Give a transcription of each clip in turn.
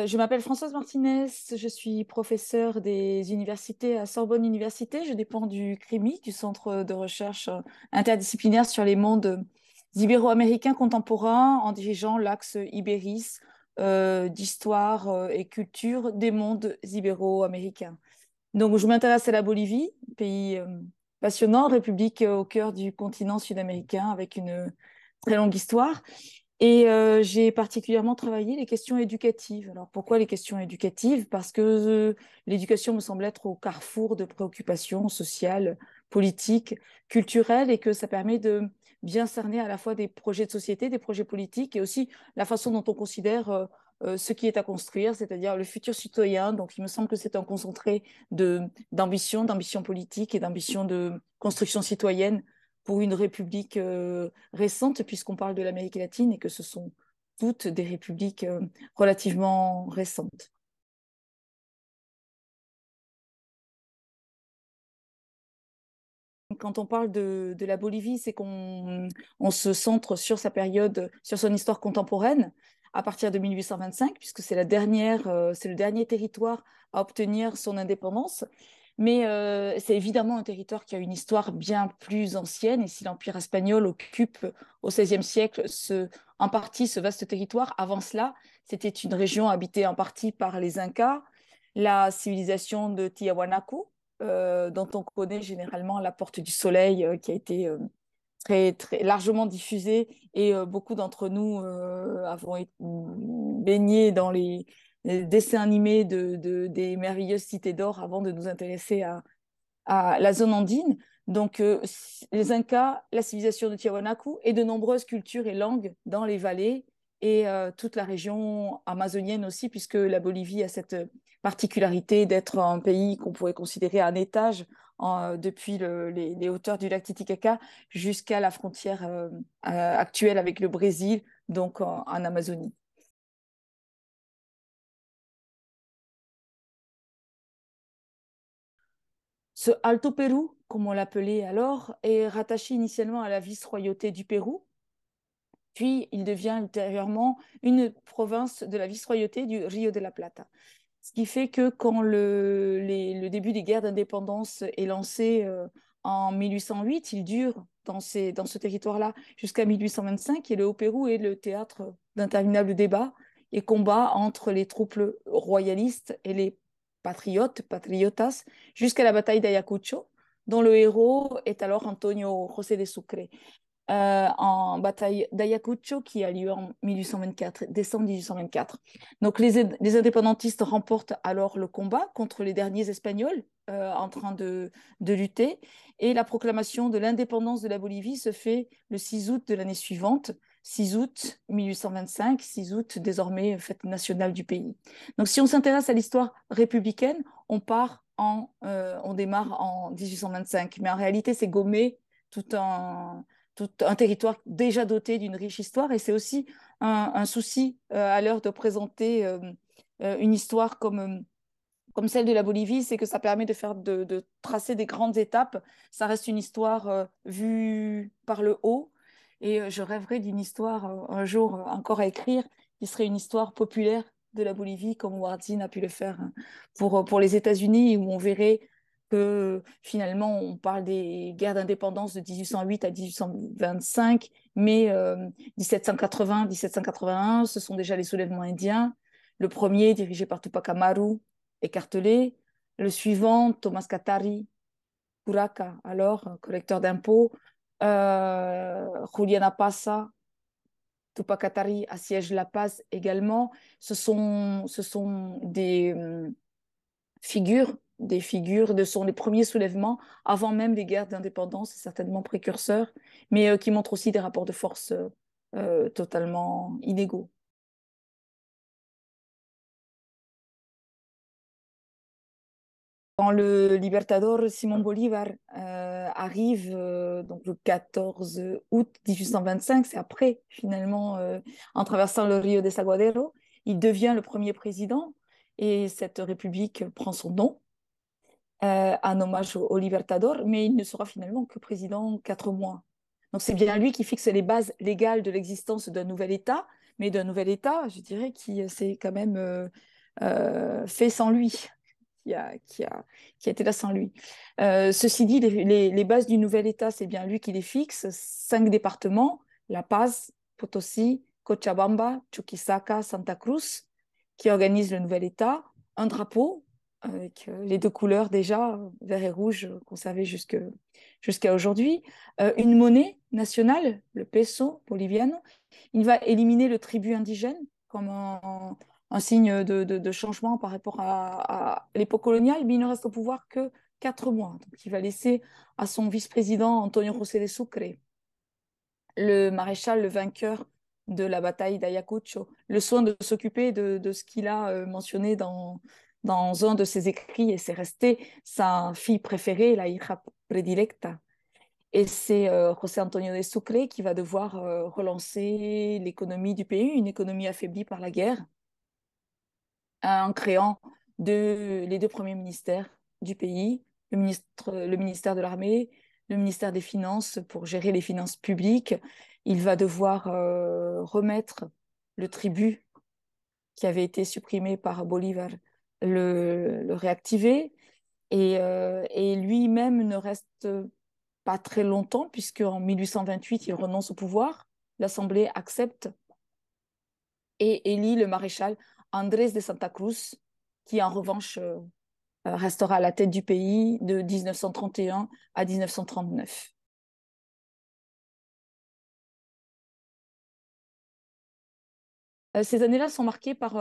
Euh, je m'appelle Françoise Martinez, je suis professeure des universités à Sorbonne Université. Je dépends du CRIMI, e du Centre de recherche euh, interdisciplinaire sur les mondes ibéro-américains contemporains, en dirigeant l'axe Ibéris euh, d'histoire et culture des mondes ibéro-américains. Donc, je m'intéresse à la Bolivie, pays passionnant, république au cœur du continent sud-américain avec une très longue histoire. Et euh, j'ai particulièrement travaillé les questions éducatives. Alors pourquoi les questions éducatives Parce que l'éducation me semble être au carrefour de préoccupations sociales, politiques, culturelles, et que ça permet de bien cerner à la fois des projets de société, des projets politiques, et aussi la façon dont on considère euh, euh, ce qui est à construire, c'est-à-dire le futur citoyen. Donc, il me semble que c'est un concentré d'ambition, d'ambition politique et d'ambition de construction citoyenne pour une république euh, récente, puisqu'on parle de l'Amérique latine et que ce sont toutes des républiques euh, relativement récentes. Quand on parle de, la Bolivie, c'est qu'on se centre sur sa période, sur son histoire contemporaine, à partir de 1825, puisque c'est euh, c'est le dernier territoire à obtenir son indépendance. Mais euh, c'est évidemment un territoire qui a une histoire bien plus ancienne. Et si l'Empire espagnol occupe euh, au XVIe siècle ce, en partie ce vaste territoire, avant cela, c'était une région habitée en partie par les Incas, la civilisation de Tiahuanaco, euh, dont on connaît généralement la Porte du Soleil, qui a été très, très largement diffusée. Et beaucoup d'entre nous avons baigné baignés dans les dessins animés de, des merveilleuses cités d'or avant de nous intéresser à, à la zone andine. Donc, euh, les Incas, la civilisation de Tiwanaku et de nombreuses cultures et langues dans les vallées et euh, toute la région amazonienne aussi, puisque la Bolivie a cette euh, particularité d'être un pays qu'on pourrait considérer un étage depuis les, hauteurs du lac Titicaca jusqu'à la frontière actuelle avec le Brésil, donc en Amazonie. Ce Alto Pérou, comme on l'appelait alors, est rattaché initialement à la vice-royauté du Pérou, puis il devient ultérieurement une province de la vice-royauté du Rio de la Plata. Ce qui fait que quand le, début des guerres d'indépendance est lancé euh, en 1808, il dure dans, dans ce territoire-là jusqu'à 1825, et le Haut-Pérou est le théâtre d'interminables débats et combats entre les troupes royalistes et les patriotes, patriotas, jusqu'à la bataille d'Ayacucho, dont le héros est alors Antonio José de Sucre. Euh, en bataille d'Ayacucho qui a lieu en 1824, décembre 1824. Donc les, indépendantistes remportent alors le combat contre les derniers Espagnols euh, en train de, de, lutter et la proclamation de l'indépendance de la Bolivie se fait le 6 août de l'année suivante 6 août 1825, 6 août désormais euh, fête nationale du pays. Donc si on s'intéresse à l'histoire républicaine, on part en, euh, on démarre en 1825, mais en réalité c'est gommer tout un, un territoire déjà doté d'une riche histoire et c'est aussi un, souci euh, à l'heure de présenter une histoire comme comme celle de la Bolivie, c'est que ça permet de faire de, tracer des grandes étapes. Ça reste une histoire vue par le haut, et euh, je rêverais d'une histoire euh, un jour euh, encore à écrire qui serait une histoire populaire de la Bolivie comme Wardine a pu le faire hein, pour, pour les États-Unis où on verrait que finalement on parle des guerres d'indépendance de 1808 à 1825, mais 1780, 1781, ce sont déjà les soulèvements indiens. Le premier, dirigé par Tupac Amaru, écartelé. Le suivant, Thomas Katari, Curaca, alors collecteur d'impôts. Euh, Juliana Passa, Tupac Katari La Paz également. Ce sont, ce sont des hum, figures, des figures de sont les premiers soulèvements avant même les guerres d'indépendance, certainement précurseurs, mais euh, qui montrent aussi des rapports de force euh, totalement inégaux. Quand le Libertador Simon Bolívar euh, arrive euh, donc le 14 août 1825, c'est après finalement, euh, en traversant le Rio de Saguadero, il devient le premier président et cette république prend son nom en hommage au, au, Libertador, mais il ne sera finalement que président quatre mois. Donc c'est bien lui qui fixe les bases légales de l'existence d'un nouvel État, mais d'un nouvel État, je dirais, qui s'est quand même fait sans lui qui a, qui a, qui été là sans lui. Euh, ceci dit, les, les, bases du nouvel État, c'est bien lui qui les fixe. Cinq départements, La Paz, Potosi, Cochabamba, Chuquisaca, Santa Cruz, qui organisent le nouvel État. Un drapeau avec euh, les deux couleurs déjà, vert et rouge, jusque jusqu'à aujourd'hui. Euh, une monnaie nationale, le peso boliviano. Il va éliminer le tribut indigène comme en, un signe de, changement par rapport à, l'époque coloniale, mais il ne reste au pouvoir que quatre mois. Donc, il va laisser à son vice-président Antonio José de Sucre, le maréchal, le vainqueur de la bataille d'Ayacucho, le soin de s'occuper de, ce qu'il a euh, mentionné dans, dans un de ses écrits, et c'est resté sa fille préférée, la hija predilecta. Et c'est euh, José Antonio de Sucre qui va devoir euh, relancer l'économie du pays, une économie affaiblie par la guerre en créant les deux premiers ministères du pays, le, ministre, ministère de l'Armée, le ministère des Finances pour gérer les finances publiques. Il va devoir euh, remettre le tribut qui avait été supprimé par Bolivar, le, réactiver. Euh, et, lui-même ne reste pas très longtemps, puisque en 1828, il renonce au pouvoir. L'Assemblée accepte et élit le maréchal Andrés de Santa Cruz, qui en revanche euh, euh, restera à la tête du pays de 1931 à 1939. Euh, ces années-là sont marquées par,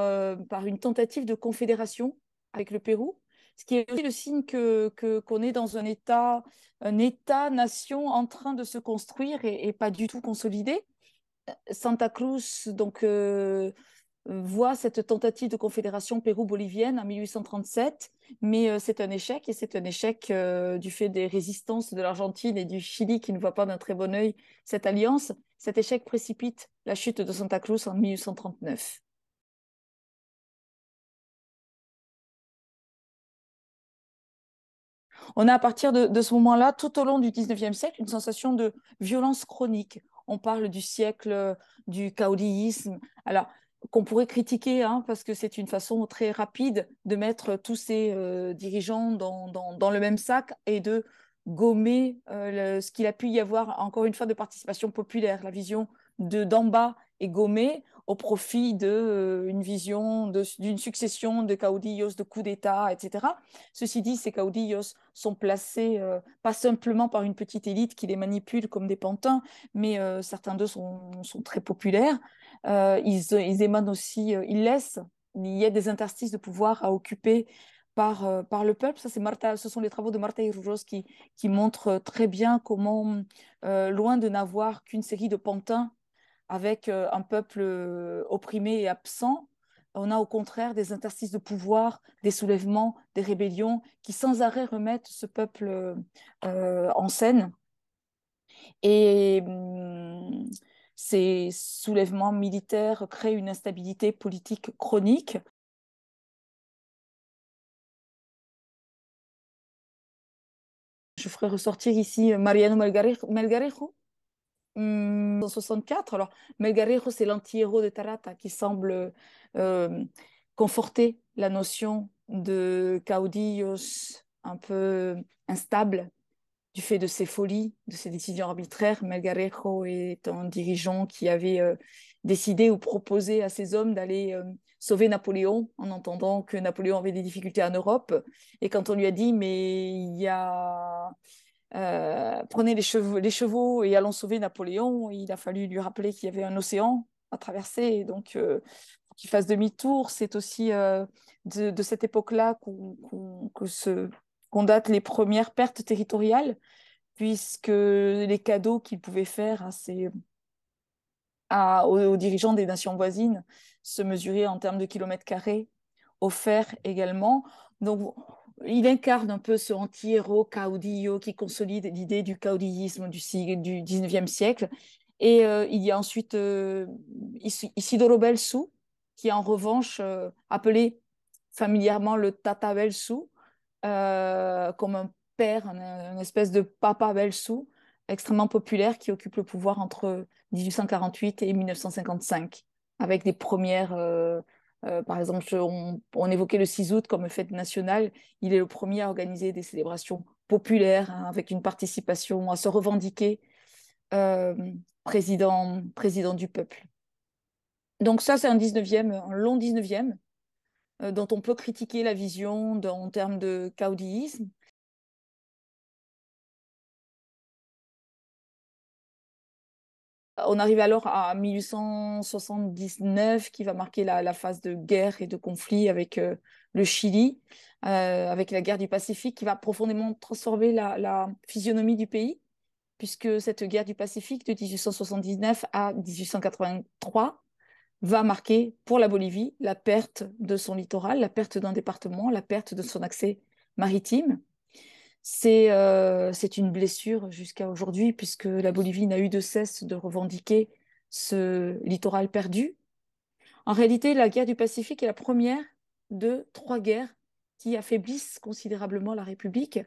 par, une tentative de confédération avec le Pérou, ce qui est aussi le signe qu'on que, qu'on est dans un État, un État-nation en train de se construire et, pas du tout consolidé. Santa Cruz, donc, voit cette tentative de confédération pérou-bolivienne en 1837, mais euh, c'est un échec, et c'est un échec euh, du fait des résistances de l'Argentine et du Chili qui ne voient pas d'un très bon œil cette alliance. Cet échec précipite la chute de Santa Cruz en 1839. On a à partir de, ce moment-là, tout au long du XIXe siècle, une sensation de violence chronique. On parle du siècle euh, du caudillisme. Alors, qu'on pourrait critiquer, hein, parce que c'est une façon très rapide de mettre tous ces euh, dirigeants dans, le même sac et de gommer euh, ce qu'il a pu y avoir, encore une fois, de participation populaire. La vision de d'en bas est gommée au profit d'une euh, vision, d'une succession de caudillos, de coups d'État, etc. Ceci dit, ces caudillos sont placés euh, pas simplement par une petite élite qui les manipule comme des pantins, mais euh, certains d'eux sont, très populaires. ils, émanent aussi, ils laissent, il y a des interstices de pouvoir à occuper par, par, le peuple. Ça, ce sont les travaux de Marta Irujos qui, qui montrent très bien comment, loin de n'avoir qu'une série de pantins avec euh, un peuple euh, opprimé et absent, on a au contraire des interstices de pouvoir, des soulèvements, des rébellions qui sans arrêt remettent ce peuple euh, en scène. Et mm, ces soulèvements militaires créent une instabilité politique chronique. Je ferai ressortir ici Mariano Melgarejo, Hum, en 164, alors Melgarejo, c'est l'anti-héros de Tarata qui semble euh, conforter la notion de caudillos un peu instable du fait de ses folies, de ses décisions arbitraires. Melgarejo est un dirigeant qui avait euh, décidé ou proposé à ses hommes d'aller euh, sauver Napoléon en entendant que Napoléon avait des difficultés en Europe. Et quand on lui a dit, mais il y a euh, prenez les chevaux, les chevaux et allons sauver Napoléon, il a fallu lui rappeler qu'il y avait un océan à traverser. donc, euh, qu'il fasse demi-tour, c'est aussi euh, de, cette époque-là qu'on date les premières pertes territoriales, puisque les cadeaux qu'il pouvait faire à, aux, aux, dirigeants des nations voisines se mesuraient en termes de kilomètres carrés offerts également. Donc, il incarne un peu ce anti-héros caudillo qui consolide l'idée du caudillisme du, du 19e siècle. Et euh, il y a ensuite euh, Isidoro Belsu, qui est en revanche euh, appelé familièrement le Tata Belsu, comme un père, une, espèce de papa Belsu, extrêmement populaire, qui occupe le pouvoir entre 1848 et 1955, avec des premières euh, par exemple, on, évoquait le 6 août comme fête nationale. Il est le premier à organiser des célébrations populaires hein, avec une participation à se revendiquer euh, président, président du peuple. Donc ça, c'est un 19e, un long 19e euh, dont on peut critiquer la vision en termes de caudillisme, Euh, on arrive alors à 1879 qui va marquer la, phase de guerre et de conflit avec euh, le Chili, euh, avec la guerre du Pacifique qui va profondément transformer la, physionomie du pays, puisque cette guerre du Pacifique de 1879 à 1883 va marquer pour la Bolivie la perte de son littoral, la perte d'un département, la perte de son accès maritime. C'est euh, c'est une blessure jusqu'à aujourd'hui, puisque la Bolivie n'a eu de cesse de revendiquer ce littoral perdu. En réalité, la guerre du Pacifique est la première de trois guerres qui affaiblissent considérablement la République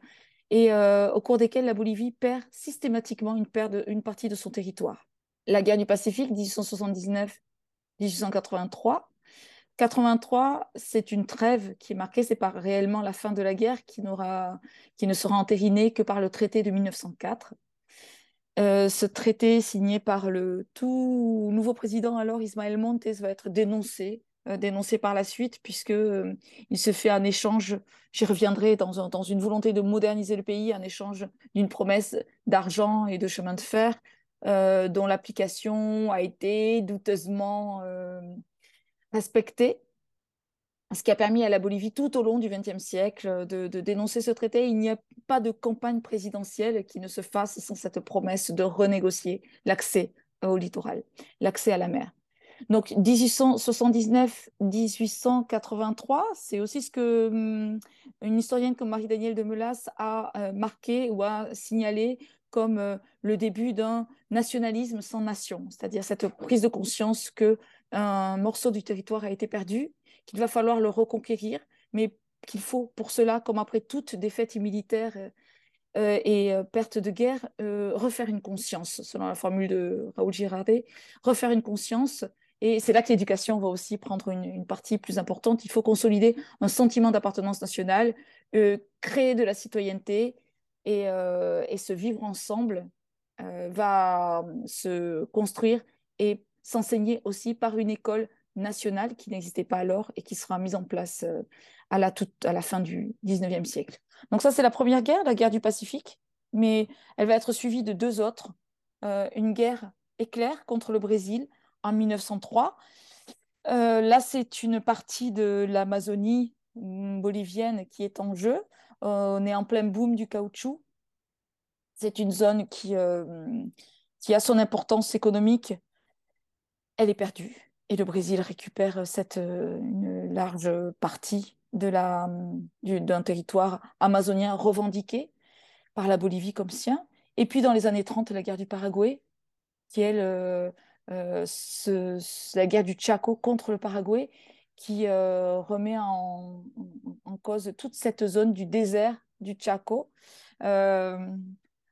et euh, au cours desquelles la Bolivie perd systématiquement une, une partie de son territoire. La guerre du Pacifique 1879-1883, 83, c'est une trêve qui est marquée, c'est pas réellement la fin de la guerre qui, qui ne sera entérinée que par le traité de 1904. Euh, ce traité signé par le tout nouveau président alors Ismaël Montes va être dénoncé, euh, dénoncé par la suite puisque euh, il se fait un échange, j'y reviendrai dans, dans, une volonté de moderniser le pays, un échange d'une promesse d'argent et de chemin de fer dont l'application a été douteusement respecter ce qui a permis à la Bolivie tout au long du XXe siècle euh, de, dénoncer ce traité. Il n'y a pas de campagne présidentielle qui ne se fasse sans cette promesse de renégocier l'accès au littoral, l'accès à la mer. Donc 1879-1883, c'est aussi ce que hmm, une historienne comme Marie-Danielle de Melas a euh, marqué ou a signalé comme euh, le début d'un nationalisme sans nation, c'est-à-dire cette prise de conscience que un morceau du territoire a été perdu, qu'il va falloir le reconquérir, mais qu'il faut pour cela, comme après toute défaite militaire euh, euh, et euh, perte de guerre, refaire une conscience, selon la formule de Raoul Girardet, refaire une conscience. Et c'est là que l'éducation va aussi prendre une, partie plus importante. Il faut consolider un sentiment d'appartenance nationale, créer de la citoyenneté et, et se vivre ensemble va se construire et s'enseigner aussi par une école nationale qui n'existait pas alors et qui sera mise en place euh, à la, toute, à la fin du 19e siècle. Donc ça, c'est la première guerre, la guerre du Pacifique, mais elle va être suivie de deux autres. Euh, une guerre éclair contre le Brésil en 1903. Euh, là, c'est une partie de l'Amazonie hum, bolivienne qui est en jeu. on est en plein boom du caoutchouc. C'est une zone qui, hum, qui a son importance économique elle est perdue et le Brésil récupère euh, cette euh, une large partie de la, euh, d'un territoire amazonien revendiqué par la Bolivie comme sien. Et puis dans les années 30, la guerre du Paraguay, qui est la guerre du Chaco contre le Paraguay, qui remet en, cause toute cette zone du désert du Chaco,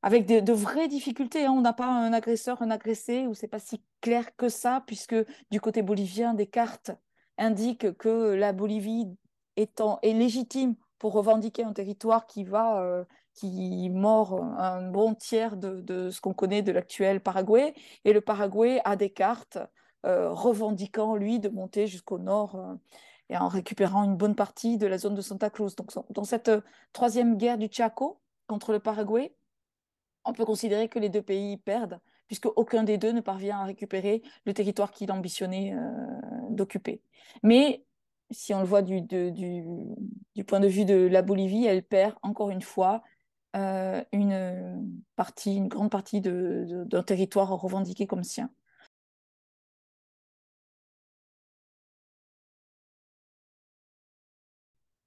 avec de, vraies difficultés. Hein. On n'a pas un agresseur, un agressé, ou c'est pas si clair que ça, puisque du côté bolivien, des cartes indiquent que la Bolivie est légitime pour revendiquer un territoire qui va, euh, qui mord un bon tiers de, ce qu'on connaît de l'actuel Paraguay. Et le Paraguay a des cartes euh, revendiquant, lui, de monter jusqu'au nord. Euh, et en récupérant une bonne partie de la zone de Santa Cruz. Donc, dans cette troisième guerre du Chaco contre le Paraguay, on peut considérer que les deux pays perdent, puisque aucun des deux ne parvient à récupérer le territoire qu'il ambitionnait euh, d'occuper. Mais si on le voit du, point de vue de la Bolivie, elle perd encore une fois euh, une, partie, une grande partie d'un territoire revendiqué comme sien.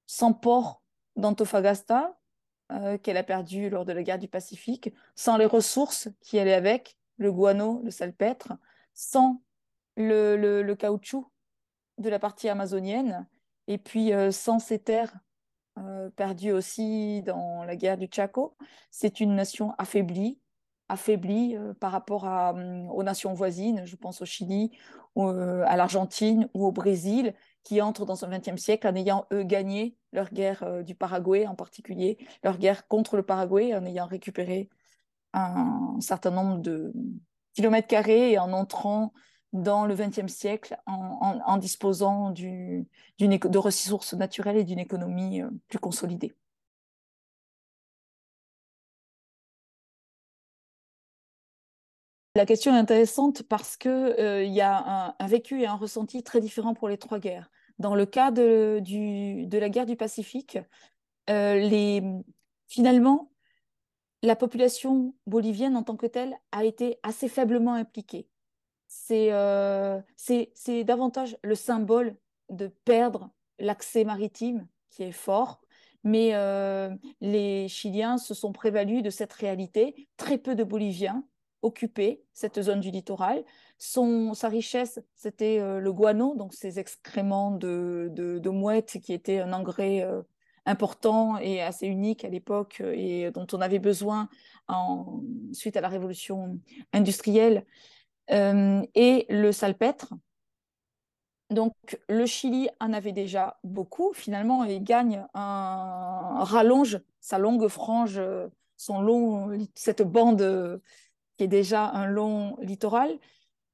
Sans port d'Antofagasta, euh, qu'elle a perdu lors de la guerre du Pacifique, sans les ressources qui allaient avec, le guano, le salpêtre, sans le, le, caoutchouc de la partie amazonienne, et puis euh, sans ces terres euh, perdues aussi dans la guerre du Chaco. C'est une nation affaiblie, affaiblie par rapport hum, aux nations voisines, je pense au Chili, à l'Argentine ou au Brésil, qui entrent dans le XXe siècle en ayant, eux, gagné leur guerre euh, du Paraguay en particulier, leur guerre contre le Paraguay, en ayant récupéré un, certain nombre de kilomètres carrés et en entrant dans le XXe siècle en, disposant de ressources naturelles et d'une économie euh, plus consolidée. la question est intéressante parce qu'il euh, il y a un, vécu et un ressenti très différent pour les trois guerres. Dans le cas de, du, de la guerre du Pacifique, euh, les, finalement, la population bolivienne en tant que telle a été assez faiblement impliquée. C'est euh, davantage le symbole de perdre l'accès maritime qui est fort, mais les Chiliens se sont prévalus de cette réalité. Très peu de Boliviens occupé cette zone du littoral. Son, sa richesse, c'était euh, le guano, donc ces excréments de, de, mouettes qui étaient un engrais euh, important et assez unique à l'époque euh, et dont on avait besoin en, suite à la révolution industrielle, et le salpêtre. Donc le Chili en avait déjà beaucoup, finalement, et gagne rallonge, sa longue frange, son long, cette bande est déjà un long littoral,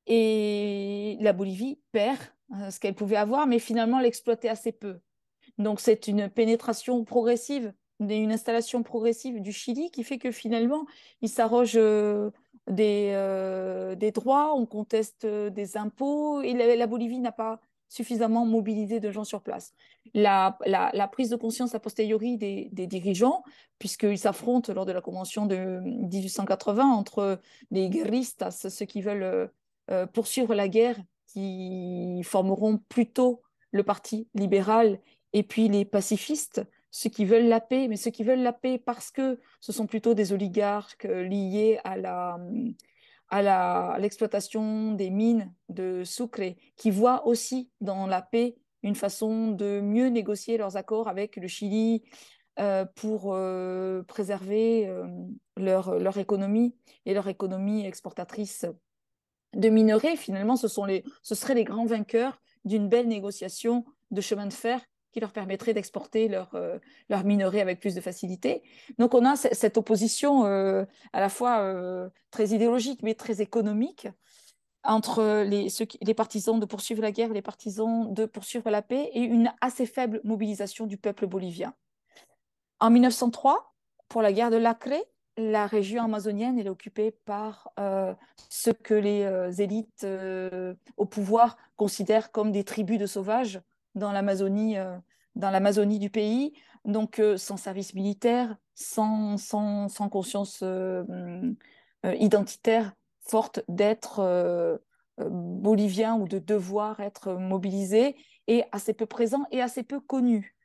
et la Bolivie perd euh, ce qu'elle pouvait avoir, mais finalement l'exploitait assez peu. Donc c'est une pénétration progressive, une installation progressive du Chili qui fait que finalement, il s'arroge euh, des, euh, des, droits, on conteste des impôts, et la Bolivie n'a pas suffisamment mobilisé de gens sur place. La, prise de conscience a posteriori des, dirigeants, puisqu'ils s'affrontent lors de la convention de 1880 entre les guerristas, ceux qui veulent euh, euh, poursuivre la guerre, qui formeront plutôt le parti libéral, et puis les pacifistes, ceux qui veulent la paix, mais ceux qui veulent la paix parce que ce sont plutôt des oligarques euh, liés à la à l'exploitation des mines de sucre, qui voient aussi dans la paix une façon de mieux négocier leurs accords avec le Chili euh, pour euh, préserver euh, leur, leur économie et leur économie exportatrice de minerais. Finalement, ce, sont les, ce seraient les grands vainqueurs d'une belle négociation de chemin de fer qui leur permettrait d'exporter leurs leur euh, minerais avec plus de facilité. Donc on a cette opposition euh, à la fois euh, très idéologique mais très économique entre les, ceux qui, les partisans de poursuivre la guerre les partisans de poursuivre la paix et une assez faible mobilisation du peuple bolivien. En 1903, pour la guerre de l'Acre, la région amazonienne est occupée par ce que les élites au pouvoir considèrent comme des tribus de sauvages dans l'Amazonie dans l'Amazonie du pays, donc euh, sans service militaire, sans, sans, sans conscience euh, euh, identitaire forte d'être bolivien ou de devoir être mobilisé, et assez peu présent et assez peu connu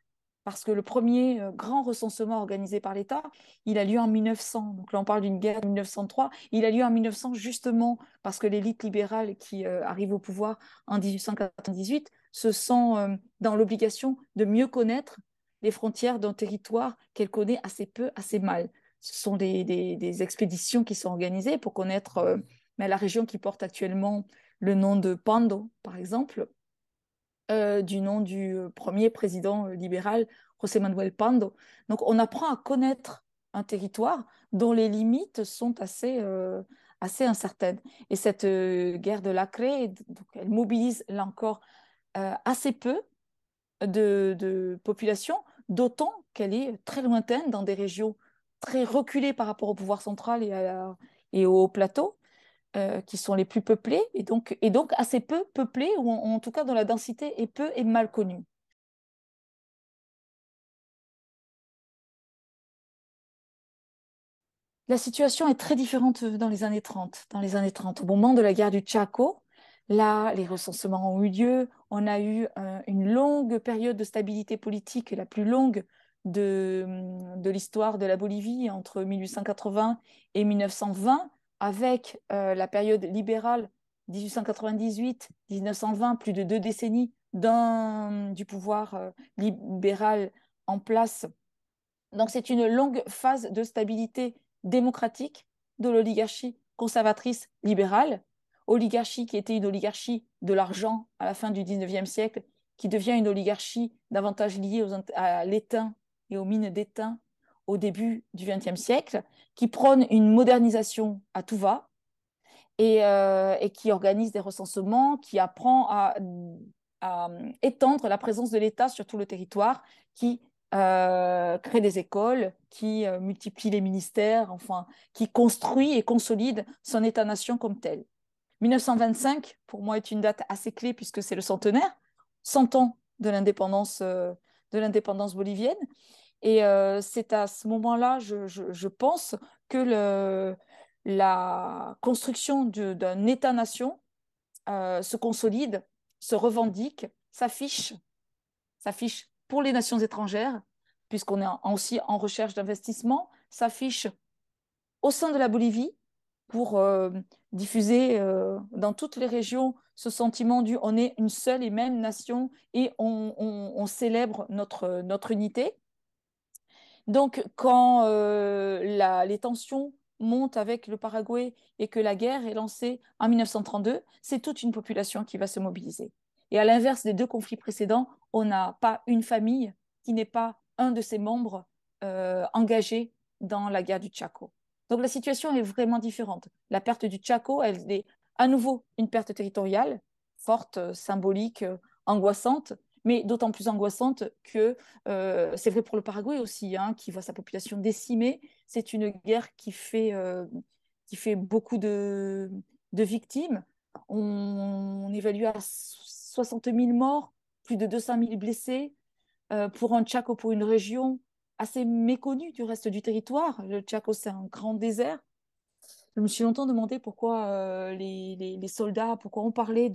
parce que le premier grand recensement organisé par l'État, il a lieu en 1900. Donc là, on parle d'une guerre de 1903. Il a lieu en 1900 justement parce que l'élite libérale qui arrive au pouvoir en 1898 se sent euh, dans l'obligation de mieux connaître les frontières d'un territoire qu'elle connaît assez peu, assez mal. Ce sont des, expéditions qui sont organisées pour connaître euh, mais la région qui porte actuellement le nom de Pando, par exemple, euh, du nom du premier président libéral, José Manuel Pando. Donc on apprend à connaître un territoire dont les limites sont assez, assez incertaines. Et cette guerre de la crée, elle mobilise là encore euh, assez peu de, population, d'autant qu'elle est très lointaine dans des régions très reculées par rapport au pouvoir central et, au plateau, euh, qui sont les plus peuplées, et donc, assez peu peuplées, ou en, tout cas dont la densité est peu et mal connue. La situation est très différente dans les années 30. Dans les années 30, au moment de la guerre du Chaco, Là, les recensements ont eu lieu. On a eu euh, une longue période de stabilité politique, la plus longue de, hum, l'histoire de la Bolivie entre 1880 et 1920, avec euh, la période libérale 1898-1920, plus de deux décennies du pouvoir euh, libéral en place. Donc c'est une longue phase de stabilité démocratique de l'oligarchie conservatrice libérale oligarchie qui était une oligarchie de l'argent à la fin du 19e siècle, qui devient une oligarchie davantage liée aux, à l'étain et aux mines d'étain au début du XXe siècle, qui prône une modernisation à tout va et, euh, et qui organise des recensements, qui apprend à, à euh, étendre la présence de l'État sur tout le territoire, qui euh, crée des écoles, qui multiplie les ministères, enfin, qui construit et consolide son État-nation comme tel. 1925, pour moi, est une date assez clé puisque c'est le centenaire, 100 ans de l'indépendance, euh, de l'indépendance bolivienne. Et euh, c'est à ce moment-là, je, pense, que la construction d'un État-nation euh, se consolide, se revendique, s'affiche, s'affiche pour les nations étrangères, puisqu'on est aussi en recherche d'investissement, s'affiche au sein de la Bolivie, pour euh, diffuser euh, dans toutes les régions ce sentiment du on est une seule et même nation et on, célèbre notre, unité. Donc quand euh, les tensions montent avec le Paraguay et que la guerre est lancée en 1932, c'est toute une population qui va se mobiliser. Et à l'inverse des deux conflits précédents, on n'a pas une famille qui n'est pas un de ses membres engagé dans la guerre du Chaco. Donc la situation est vraiment différente. La perte du Chaco, elle est à nouveau une perte territoriale, forte, euh, symbolique, euh, angoissante, mais d'autant plus angoissante que euh, c'est vrai pour le Paraguay aussi, hein, qui voit sa population décimée. C'est une guerre qui fait, qui fait beaucoup de, victimes. On, évalue à 60 000 morts, plus de 200 000 blessés. pour un Chaco, pour une région, assez méconnu du reste du territoire. Le Chaco, c'est un grand désert. Je me suis longtemps demandé pourquoi euh, les, soldats, pourquoi on parlait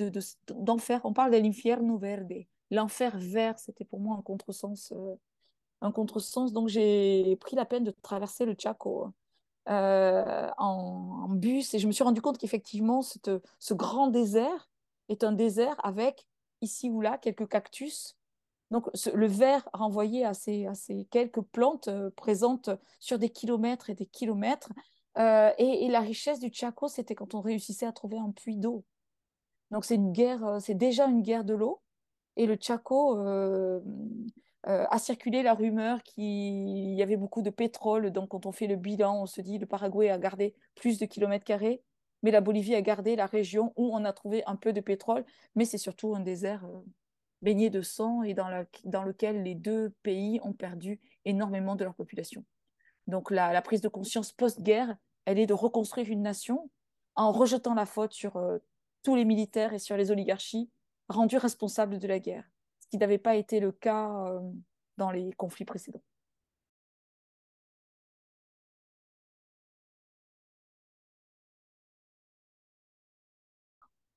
d'enfer, de, on parle de l'inferno verde. L'enfer vert, c'était pour moi un contresens. Euh, un contresens, donc j'ai pris la peine de traverser le Chaco euh, en, en, bus et je me suis rendu compte qu'effectivement, ce grand désert est un désert avec ici ou là quelques cactus donc le verre renvoyé à ces, quelques plantes euh, présentes sur des kilomètres et des kilomètres. Euh, et, la richesse du Chaco, c'était quand on réussissait à trouver un puits d'eau. Donc c'est une guerre, euh, c'est déjà une guerre de l'eau. Et le Chaco a circulé la rumeur qu'il y avait beaucoup de pétrole. Donc quand on fait le bilan, on se dit le Paraguay a gardé plus de kilomètres carrés, mais la Bolivie a gardé la région où on a trouvé un peu de pétrole. Mais c'est surtout un désert baigné de sang et dans, lequel les deux pays ont perdu énormément de leur population. Donc la, prise de conscience post-guerre, elle est de reconstruire une nation en rejetant la faute sur euh, tous les militaires et sur les oligarchies rendues responsables de la guerre, ce qui n'avait pas été le cas euh, dans les conflits précédents.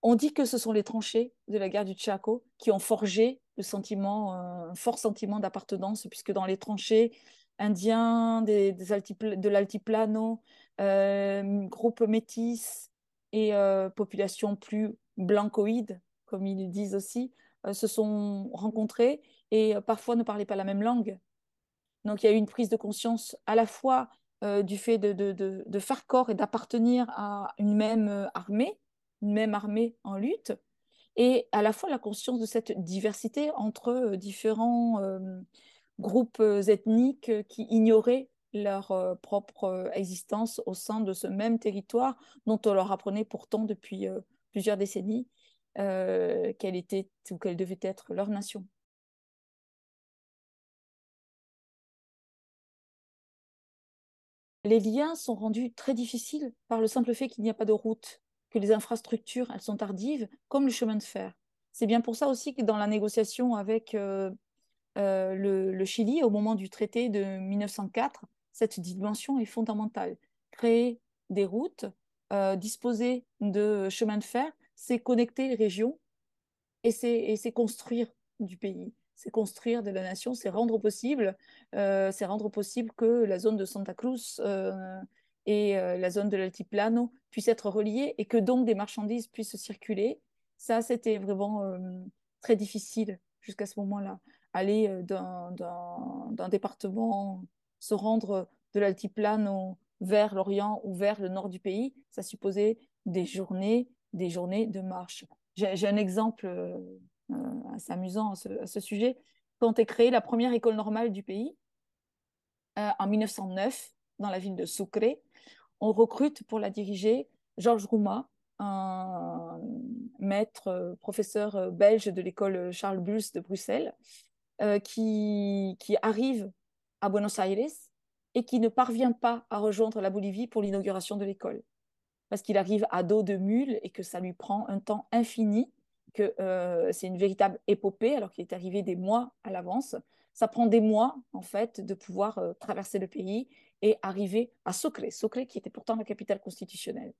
On dit que ce sont les tranchées de la guerre du Chaco qui ont forgé le sentiment, euh, un fort sentiment d'appartenance, puisque dans les tranchées indiens, des, de l'altiplano, euh, groupes métis et euh, populations plus blancoïdes, comme ils disent aussi, se sont rencontrés et parfois ne parlaient pas la même langue. Donc il y a eu une prise de conscience à la fois du fait de faire corps et d'appartenir à une même armée, même armée en lutte, et à la fois la conscience de cette diversité entre euh, différents euh, groupes euh, ethniques qui ignoraient leur propre existence au sein de ce même territoire dont on leur apprenait pourtant depuis plusieurs décennies qu'elle était ou qu'elle devait être leur nation. Les liens sont rendus très difficiles par le simple fait qu'il n'y a pas de route que les infrastructures, elles sont tardives, comme le chemin de fer. C'est bien pour ça aussi que dans la négociation avec euh, euh, le, Chili, au moment du traité de 1904, cette dimension est fondamentale. Créer des routes, euh, disposer de chemins de fer, c'est connecter les régions et c'est construire du pays. C'est construire de la nation, c'est rendre possible, c'est rendre possible que la zone de Santa Cruz et euh, la zone de l'altiplano puisse être reliée et que donc des marchandises puissent circuler. Ça, c'était vraiment euh, très difficile jusqu'à ce moment-là. Aller euh, d'un département, se rendre de l'altiplano vers l'Orient ou vers le nord du pays, ça supposait des journées, des journées de marche. J'ai un exemple assez amusant à ce, sujet. Quand est créée la première école normale du pays, en 1909, dans la ville de Sucre, on recrute pour la diriger Georges Rouma, un maître, euh, professeur euh, belge de l'école Charles Bulls de Bruxelles, euh, qui, arrive à Buenos Aires et qui ne parvient pas à rejoindre la Bolivie pour l'inauguration de l'école. Parce qu'il arrive à dos de mule et que ça lui prend un temps infini, que c'est une véritable épopée, alors qu'il est arrivé des mois à l'avance, ça prend des mois, en fait, de pouvoir euh, traverser le pays et arriver à Sucre, Sucre qui était pourtant la capitale constitutionnelle.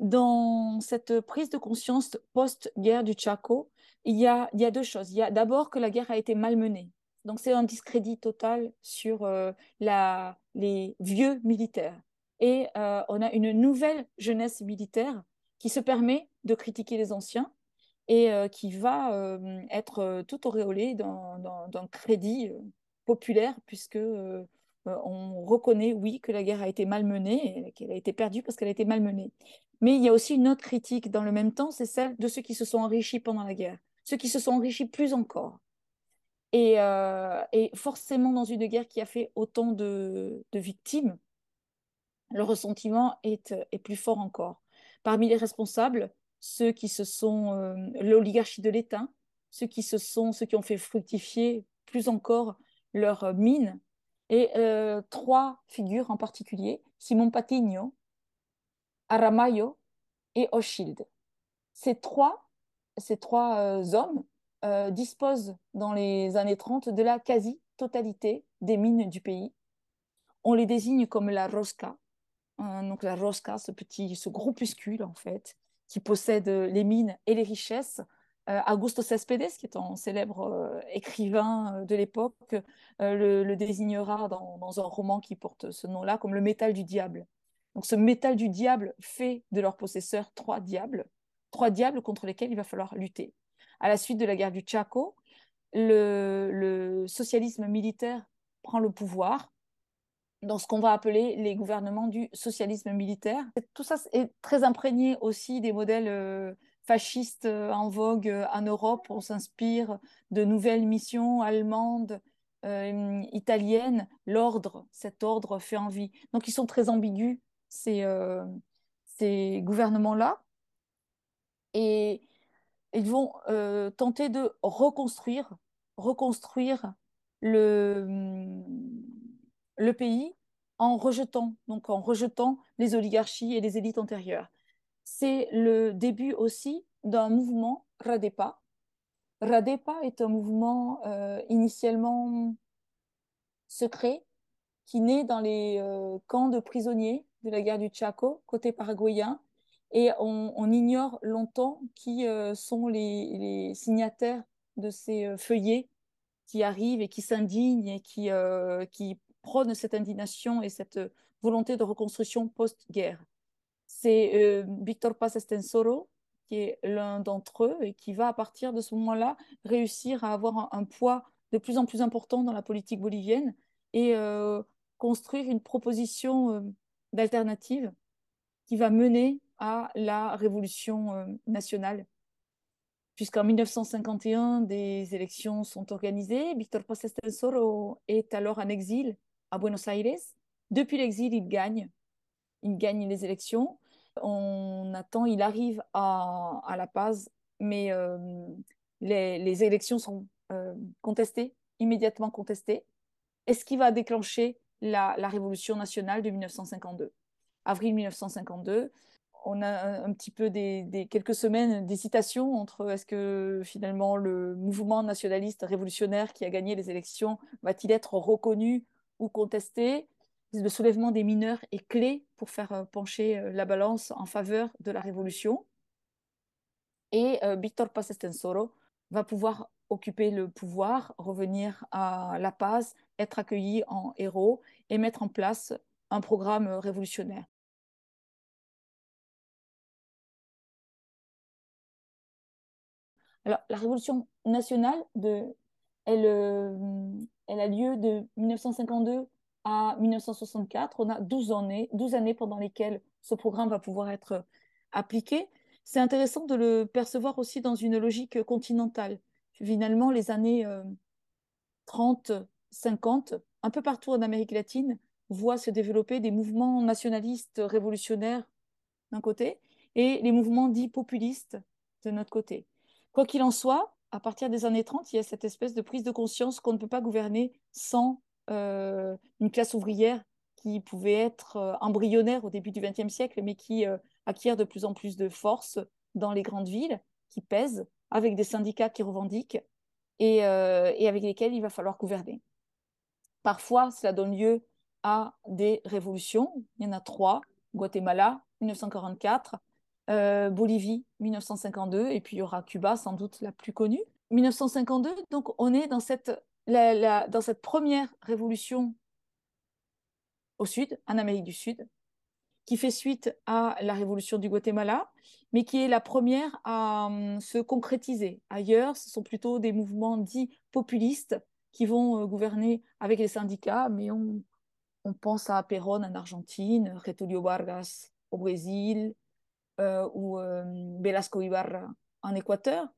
Dans cette prise de conscience post-guerre du Chaco, il y, a, il y a deux choses. Il y a d'abord que la guerre a été malmenée. Donc c'est un discrédit total sur euh, la, les vieux militaires. Et euh, on a une nouvelle jeunesse militaire qui se permet de critiquer les anciens et euh, qui va euh, être euh, tout auréolé d'un crédit populaire puisque on reconnaît, oui, que la guerre a été malmenée et qu'elle a été perdue parce qu'elle a été malmenée. Mais il y a aussi une autre critique dans le même temps, c'est celle de ceux qui se sont enrichis pendant la guerre, ceux qui se sont enrichis plus encore. Et, forcément, dans une guerre qui a fait autant de, victimes, le ressentiment est, plus fort encore. Parmi les responsables, ceux qui se sont euh, l'oligarchie de l'État, ceux qui se sont ceux qui ont fait fructifier plus encore leurs euh, mines, et euh, trois figures en particulier, Simon Patigno, Aramayo et Oshild. Ces trois, ces trois hommes disposent dans les années 30 de la quasi-totalité des mines du pays. On les désigne comme la Rosca, Hein, donc la Rosca, ce petit ce groupuscule en fait, qui possède euh, les mines et les richesses. Euh, Augusto Cespedes, qui est un célèbre euh, écrivain de l'époque, le, désignera dans, un roman qui porte ce nom-là comme le métal du diable. Donc ce métal du diable fait de leurs possesseurs trois diables, trois diables contre lesquels il va falloir lutter. À la suite de la guerre du Chaco, le socialisme militaire prend le pouvoir dans ce qu'on va appeler les gouvernements du socialisme militaire. Tout ça est très imprégné aussi des modèles euh, fascistes euh, en vogue euh, en Europe. On s'inspire de nouvelles missions allemandes, italiennes. L'ordre, cet ordre fait envie. Donc ils sont très ambigus, ces, ces gouvernements-là. Et ils vont tenter de reconstruire, reconstruire le le pays en rejetant, donc en rejetant les oligarchies et les élites antérieures. C'est le début aussi d'un mouvement Radepa. Radepa est un mouvement euh, initialement secret qui naît dans les euh, camps de prisonniers de la guerre du Chaco, côté paraguayen, et on, ignore longtemps qui euh, sont les, signataires de ces feuillets qui arrivent et qui s'indignent et qui prône cette indignation et cette volonté de reconstruction post-guerre. C'est euh, Victor Paz Estensoro qui est l'un d'entre eux et qui va à partir de ce moment-là réussir à avoir un, poids de plus en plus important dans la politique bolivienne et euh, construire une proposition euh, d'alternative qui va mener à la révolution nationale puisqu'en 1951, des élections sont organisées. Victor Paz Estensoro est alors en exil à Buenos Aires. Depuis l'exil, il gagne. Il gagne les élections. On attend, il arrive à, La Paz, mais euh, les, élections sont euh, contestées, immédiatement contestées. est ce qui va déclencher la, révolution nationale de 1952. Avril 1952, on a un petit peu des, des quelques semaines d'hésitation entre est-ce que finalement le mouvement nationaliste révolutionnaire qui a gagné les élections va-t-il être reconnu ou contester Le soulèvement des mineurs est clé pour faire euh, pencher euh, la balance en faveur de la révolution. Et euh, Victor Pasestensoro va pouvoir occuper le pouvoir, revenir à La Paz, être accueilli en héros et mettre en place un programme révolutionnaire. Alors, la révolution nationale, de, elle, elle a lieu de 1952 à 1964. On a 12 années, 12 années pendant lesquelles ce programme va pouvoir être euh, appliqué. C'est intéressant de le percevoir aussi dans une logique continentale. Finalement, les années 30, euh, 50, un peu partout en Amérique latine, voient se développer des mouvements nationalistes révolutionnaires d'un côté et les mouvements dits populistes de notre côté. Quoi qu'il en soit, à partir des années 30, il y a cette espèce de prise de conscience qu'on ne peut pas gouverner sans euh, une classe ouvrière qui pouvait être euh, embryonnaire au début du XXe siècle, mais qui euh, acquiert de plus en plus de force dans les grandes villes, qui pèse, avec des syndicats qui revendiquent et, et avec lesquels il va falloir gouverner. Parfois, cela donne lieu à des révolutions. Il y en a trois, Guatemala, 1944, euh, Bolivie 1952, et puis il y aura Cuba, sans doute la plus connue. 1952, donc on est dans cette, dans cette première révolution au sud, en Amérique du Sud, qui fait suite à la révolution du Guatemala, mais qui est la première à hum, se concrétiser. Ailleurs, ce sont plutôt des mouvements dits populistes qui vont euh, gouverner avec les syndicats, mais on, pense à Perón en Argentine, Retulio Vargas au Brésil, euh, ou euh, Velasco Ibarra en Équateur.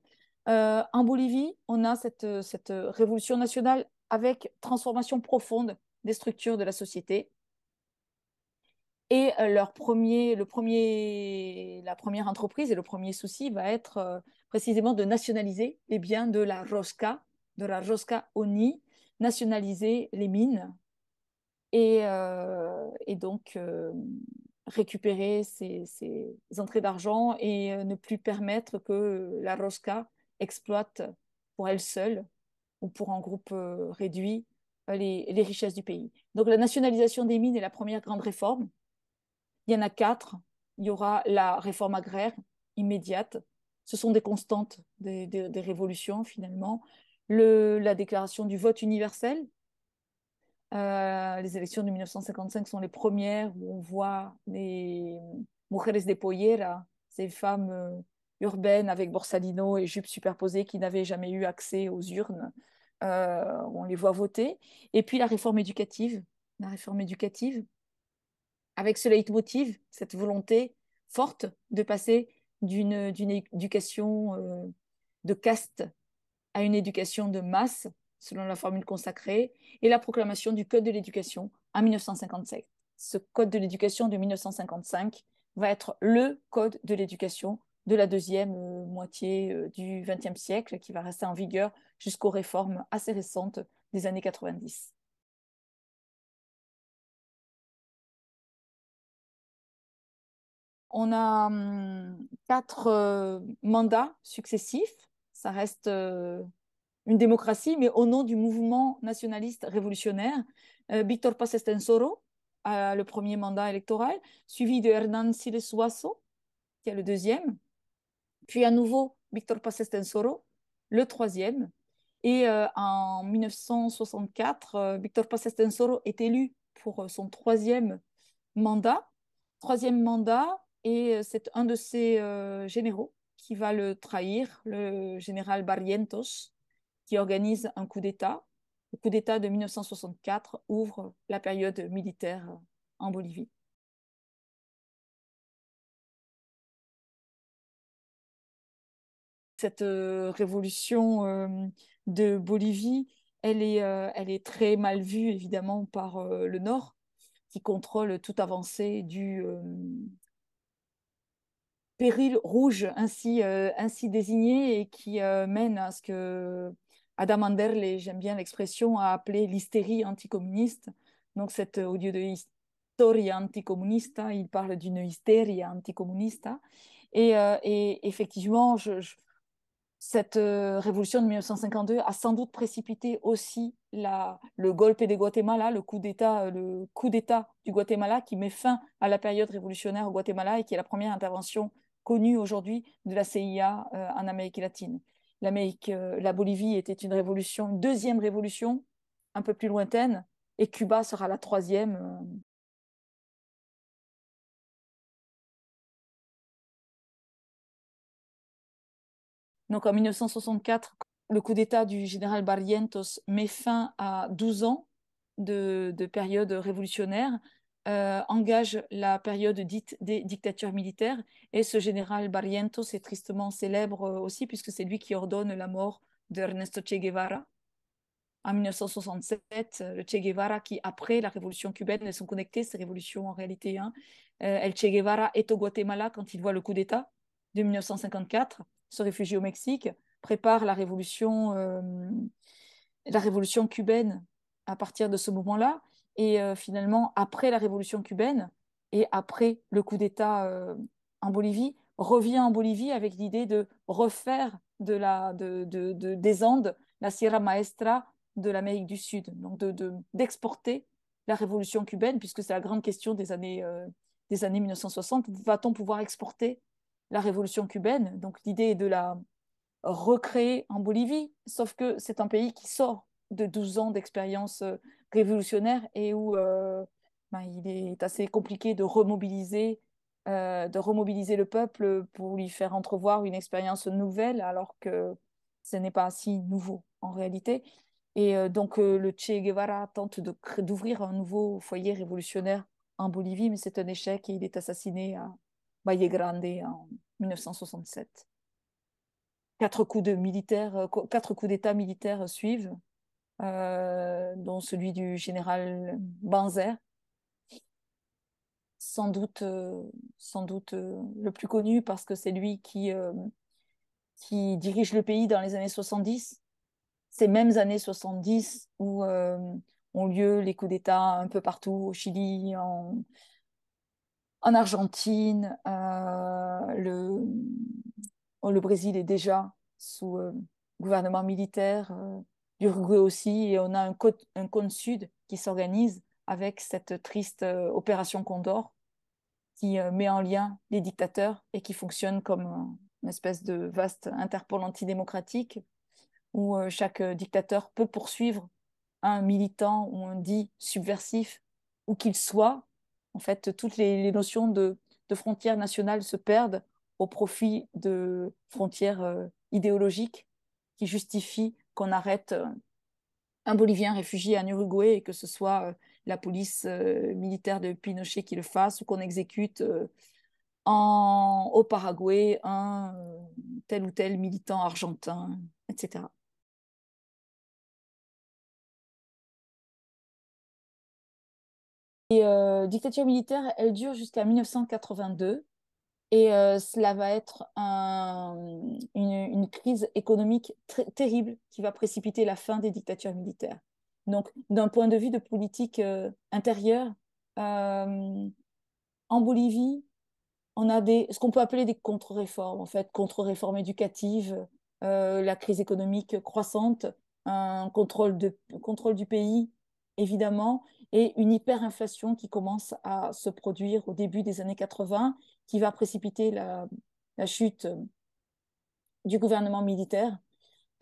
Euh, en Bolivie, on a cette, cette révolution nationale avec transformation profonde des structures de la société. Et leur premier, le premier, la première entreprise et le premier souci va être précisément de nationaliser les biens de la Rosca, de la Rosca ONI, nationaliser les mines. Et, et donc, récupérer ces, entrées d'argent et euh, ne plus permettre que la Rosca exploite pour elle seule ou pour un groupe euh, réduit euh, les, les, richesses du pays. Donc la nationalisation des mines est la première grande réforme. Il y en a quatre. Il y aura la réforme agraire immédiate. Ce sont des constantes des, des, des révolutions finalement. Le, la déclaration du vote universel euh, les élections de 1955 sont les premières où on voit les mujeres de pollera, ces femmes euh, urbaines avec borsalino et jupes superposées qui n'avaient jamais eu accès aux urnes. Euh, on les voit voter. Et puis la réforme éducative, la réforme éducative, avec ce leitmotiv, cette volonté forte de passer d'une éducation de caste à une éducation de masse selon la formule consacrée, et la proclamation du Code de l'éducation en 1957. Ce Code de l'éducation de 1955 va être le Code de l'éducation de la deuxième euh, moitié euh, du XXe siècle, qui va rester en vigueur jusqu'aux réformes assez récentes des années 90. On a hum, quatre euh, mandats successifs. Ça reste une démocratie, mais au nom du mouvement nationaliste révolutionnaire. Euh, Victor Pasestensoro a le premier mandat électoral, suivi de Hernán Siles qui a le deuxième, puis à nouveau Victor Pasestensoro, le troisième. Et euh, en 1964, Victor Pasestensoro est élu pour euh, son troisième mandat. Troisième mandat, et c'est un de ses généraux qui va le trahir, le général Barrientos, qui organise un coup d'État. Le coup d'État de 1964 ouvre la période militaire en Bolivie. Cette euh, révolution euh, de Bolivie, elle est, euh, elle est très mal vue évidemment par le Nord, qui contrôle toute avancée du, péril rouge ainsi, ainsi désigné et qui mène à ce que Adam Anderle, j'aime bien l'expression, a appelé l'hystérie anticommuniste. Donc, euh, au lieu de historia anticommunista, il parle d'une hystérie anticommunista. Euh, et, effectivement, cette euh, révolution de 1952 a sans doute précipité aussi le golpe de Guatemala, le coup d'État, du Guatemala qui met fin à la période révolutionnaire au Guatemala et qui est la première intervention connue aujourd'hui de la CIA en Amérique latine. Euh, la Bolivie était une révolution, une deuxième révolution, un peu plus lointaine, et Cuba sera la troisième. Euh. Donc en 1964, le coup d'État du général Barrientos met fin à 12 ans de période révolutionnaire euh, engage la période dite des dictatures militaires. Et ce général Barrientos est tristement célèbre euh, aussi, puisque c'est lui qui ordonne la mort d'Ernesto Che Guevara. En 1967, euh, le Che Guevara, qui après la révolution cubaine, elles sont connectées, ces révolutions en réalité, hein. El Che Guevara est au Guatemala quand il voit le coup d'État de 1954, se réfugie au Mexique, prépare la révolution, la révolution cubaine à partir de ce moment-là. Et euh, finalement, après la révolution cubaine et après le coup d'État euh, en Bolivie, revient en Bolivie avec l'idée de refaire de la, de, des Andes la Sierra Maestra de l'Amérique du Sud, donc d'exporter la révolution cubaine, puisque c'est la grande question des années, euh, des années 1960. Va-t-on pouvoir exporter la révolution cubaine Donc l'idée est de la recréer en Bolivie, sauf que c'est un pays qui sort de 12 ans d'expérience révolutionnaire et où euh, ben, il est assez compliqué de remobiliser euh, de remobiliser le peuple pour lui faire entrevoir une expérience nouvelle, alors que ce n'est pas si nouveau en réalité. Et euh, donc le Che Guevara tente d'ouvrir un nouveau foyer révolutionnaire en Bolivie, mais c'est un échec et il est assassiné à Valle Grande en 1967. Quatre coups d'État militaires, militaires suivent, euh, dont celui du général Banzer, sans doute, euh, sans doute euh, le plus connu parce que c'est lui qui, qui dirige le pays dans les années 70, ces mêmes années 70 où ont lieu les coups d'État un peu partout, au Chili, en, en Argentine, le, le Brésil est déjà sous gouvernement militaire, l'Uruguay aussi, et on a un, côte, cône sud qui s'organise avec cette triste euh, opération Condor qui euh, met en lien les dictateurs et qui fonctionne comme une espèce de vaste Interpol antidémocratique où euh, chaque dictateur peut poursuivre un militant ou un dit subversif, où qu'il soit. En fait, toutes les, notions de, frontières nationales se perdent au profit de frontières idéologiques qui justifient qu'on arrête euh, un Bolivien réfugié en Uruguay et que ce soit euh, la police euh, militaire de Pinochet qui le fasse ou qu'on exécute au Paraguay un tel ou tel militant argentin, etc. Et dictature militaire, elle dure jusqu'à 1982. Et euh, cela va être une, crise économique terrible qui va précipiter la fin des dictatures militaires. Donc, d'un point de vue de politique euh, intérieure, euh, en Bolivie, on a des, ce qu'on peut appeler des contre-réformes, en fait, contre-réformes éducatives, la crise économique croissante, un contrôle, de, contrôle du pays, évidemment, et une hyperinflation qui commence à se produire au début des années 80 qui va précipiter la, chute euh, du gouvernement militaire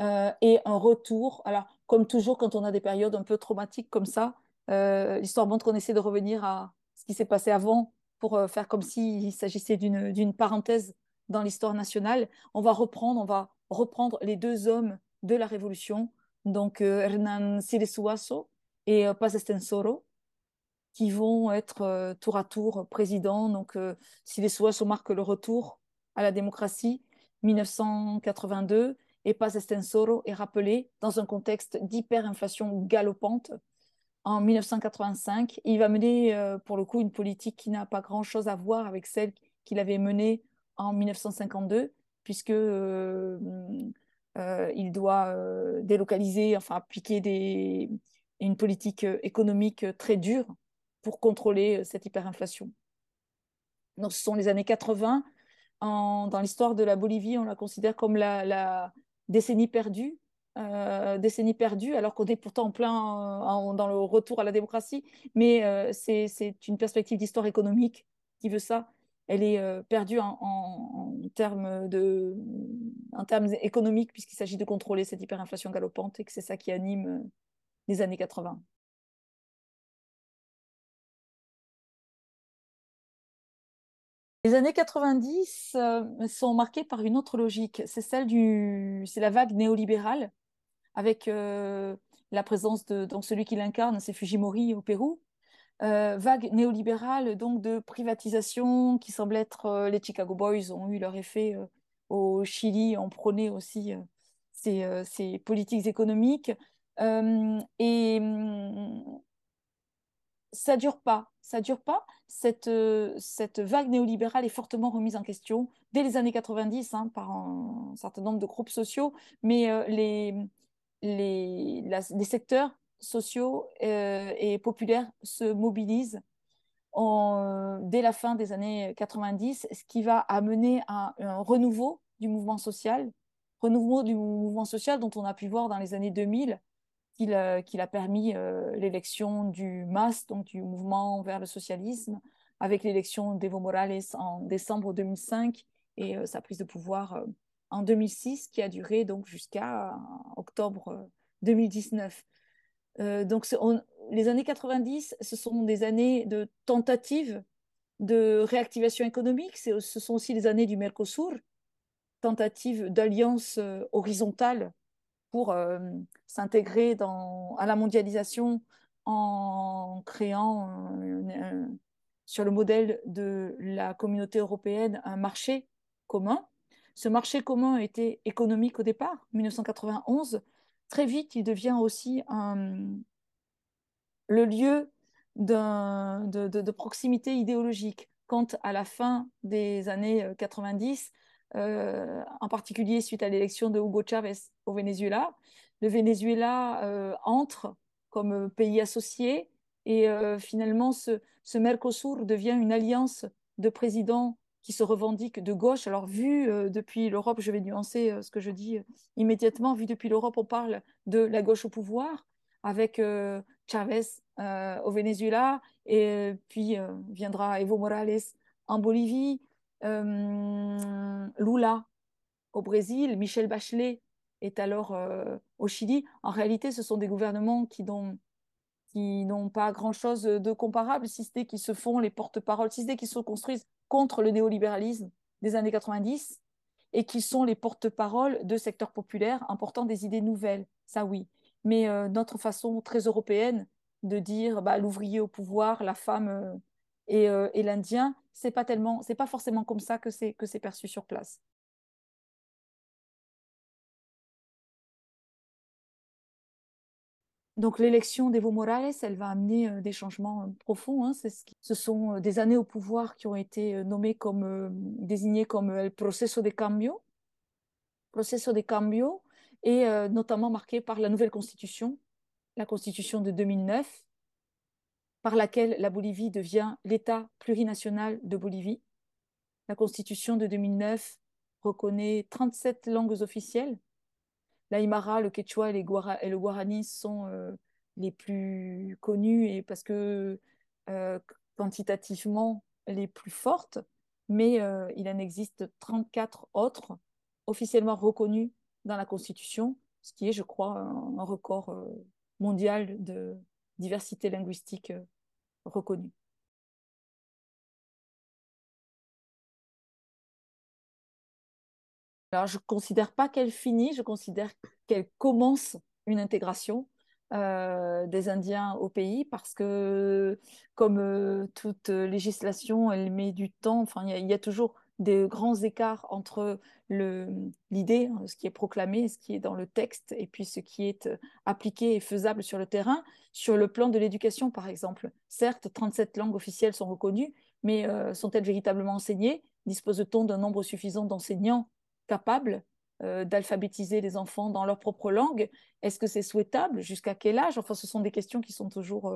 euh, et un retour. Alors, comme toujours, quand on a des périodes un peu traumatiques comme ça, euh, l'histoire montre qu'on essaie de revenir à ce qui s'est passé avant pour faire comme s'il s'agissait d'une parenthèse dans l'histoire nationale. On va reprendre, on va reprendre les deux hommes de la Révolution, donc Hernan Silesuaso et Paz Estensoro, qui vont être euh, tour à tour présidents. Donc, euh, si les souhaits marquent le retour à la démocratie, 1982, et Paz Estensoro est rappelé dans un contexte d'hyperinflation galopante en 1985. Il va mener, euh, pour le coup, une politique qui n'a pas grand-chose à voir avec celle qu'il avait menée en 1952, puisque il doit délocaliser, enfin appliquer des, une politique économique très dure pour contrôler euh, cette hyperinflation. Donc, ce sont les années 80. En, dans l'histoire de la Bolivie, on la considère comme la, décennie perdue, euh, décennie perdue, alors qu'on est pourtant en plein euh, dans le retour à la démocratie. Mais c'est une perspective d'histoire économique qui veut ça. Elle est perdue en, termes de, en termes économiques, puisqu'il s'agit de contrôler cette hyperinflation galopante et que c'est ça qui anime les années 80. les années 90 euh, sont marquées par une autre logique. C'est celle du, c'est la vague néolibérale, avec euh, la présence de donc celui qui l'incarne, c'est Fujimori au Pérou. Euh, vague néolibérale donc de privatisation qui semble être les Chicago Boys ont eu leur effet au Chili, en prôné aussi ces, ces, politiques économiques et ça dure pas. Ça dure pas. Cette, euh, cette vague néolibérale est fortement remise en question dès les années 90 hein, par un, certain nombre de groupes sociaux, mais euh, les, les, secteurs sociaux euh, et populaires se mobilisent dès la fin des années 90, ce qui va amener à un renouveau du mouvement social, renouveau du mouvement social dont on a pu voir dans les années 2000 euh, qu'il a, permis euh, l'élection du MAS, donc du mouvement vers le socialisme, avec l'élection d'Evo Morales en décembre 2005 et euh, sa prise de pouvoir en 2006, qui a duré donc jusqu'à octobre 2019. donc les années 90, ce sont des années de tentatives de réactivation économique, ce sont aussi les années du Mercosur, tentative d'alliance horizontale pour euh, s'intégrer à la mondialisation en créant euh, euh, sur le modèle de la communauté européenne un marché commun. Ce marché commun était économique au départ, 1991. Très vite, il devient aussi le lieu de, de, proximité idéologique. Quand à la fin des années 90, euh, en particulier suite à l'élection de Hugo Chavez au Venezuela. Le Venezuela euh, entre comme euh, pays associé et finalement ce, ce, Mercosur devient une alliance de présidents qui se revendiquent de gauche. Alors vu depuis l'Europe, je vais nuancer ce que je dis immédiatement, vu depuis l'Europe, on parle de la gauche au pouvoir avec Chavez au Venezuela et puis viendra Evo Morales en Bolivie, euh, Lula au Brésil, Michel Bachelet est alors euh, au Chili. En réalité, ce sont des gouvernements qui n'ont pas grand-chose de comparable, si ce n'est qu'ils se font les porte-paroles, si ce n'est qu'ils se construisent contre le néolibéralisme des années 90 et qui sont les porte-paroles de secteurs populaires portant des idées nouvelles, ça oui. Mais euh, notre façon très européenne de dire bah, l'ouvrier au pouvoir, la femme et l'Indien, c'est pas tellement, c'est pas forcément comme ça que c'est que c'est perçu sur place. Donc l'élection d'Evo Morales, elle va amener euh, des changements euh, profonds. Hein. c'est ce, sont euh, des années au pouvoir qui ont été nommées comme, désignées comme le proceso de cambio, proceso de cambio, et notamment marqué par la nouvelle constitution, la constitution de 2009, par laquelle la Bolivie devient l'État plurinational de Bolivie. La Constitution de 2009 reconnaît 37 langues officielles. L'aïmara, le Quechua et, le Guarani sont euh, les plus connus et parce que euh, quantitativement les plus fortes, mais euh, il en existe 34 autres officiellement reconnues dans la Constitution, ce qui est, je crois, un record mondial de, diversité linguistique euh, reconnue. je ne considère pas qu'elle finit, je considère qu'elle commence une intégration euh, des Indiens au pays parce que, comme euh, toute législation, elle met du temps. Enfin, il y, a toujours des grands écarts entre l'idée, hein, ce qui est proclamé, ce qui est dans le texte, et puis ce qui est euh, appliqué et faisable sur le terrain, sur le plan de l'éducation, par exemple. Certes, 37 langues officielles sont reconnues, mais euh, sont-elles véritablement enseignées Dispose-t-on d'un nombre suffisant d'enseignants capables euh, d'alphabétiser les enfants dans leur propre langue Est-ce que c'est souhaitable Jusqu'à quel âge Enfin, ce sont des questions qui sont toujours,